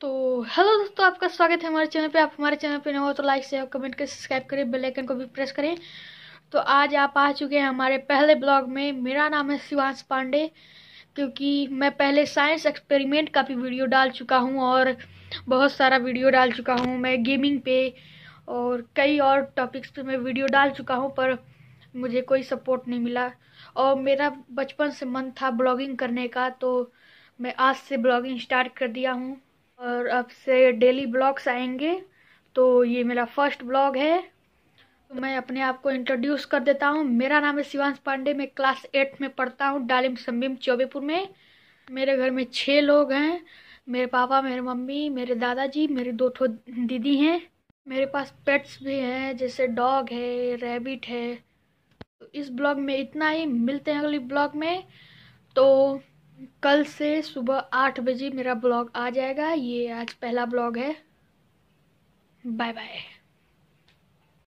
तो हेलो दोस्तों आपका स्वागत है हमारे चैनल पे आप हमारे चैनल पे नए हो तो लाइक शेयर कमेंट करें सब्सक्राइब करें बेल आइकन को भी प्रेस करें तो आज आप आ चुके हैं हमारे पहले ब्लॉग में मेरा नाम है शिवांश पांडे क्योंकि मैं पहले साइंस एक्सपेरिमेंट का भी वीडियो डाल चुका हूँ और बहुत सारा वीडियो डाल चुका हूँ मैं गेमिंग पे और कई और टॉपिक्स पर मैं वीडियो डाल चुका हूँ पर मुझे कोई सपोर्ट नहीं मिला और मेरा बचपन से मन था ब्लॉगिंग करने का तो मैं आज से ब्लॉगिंग स्टार्ट कर दिया हूँ और अब से डेली ब्लॉग्स आएंगे तो ये मेरा फर्स्ट ब्लॉग है तो मैं अपने आप को इंट्रोड्यूस कर देता हूँ मेरा नाम है शिवांश पांडे मैं क्लास एट में पढ़ता हूँ डालिम संबीम चौबेपुर में मेरे घर में छः लोग हैं मेरे पापा मेरे मम्मी मेरे दादाजी मेरे दो ठो दीदी हैं मेरे पास पेट्स भी हैं जैसे डॉग है रेबिट है तो इस ब्लॉग में इतना ही मिलते हैं अगले ब्लॉग में तो कल से सुबह आठ बजे मेरा ब्लॉग आ जाएगा ये आज पहला ब्लॉग है बाय बाय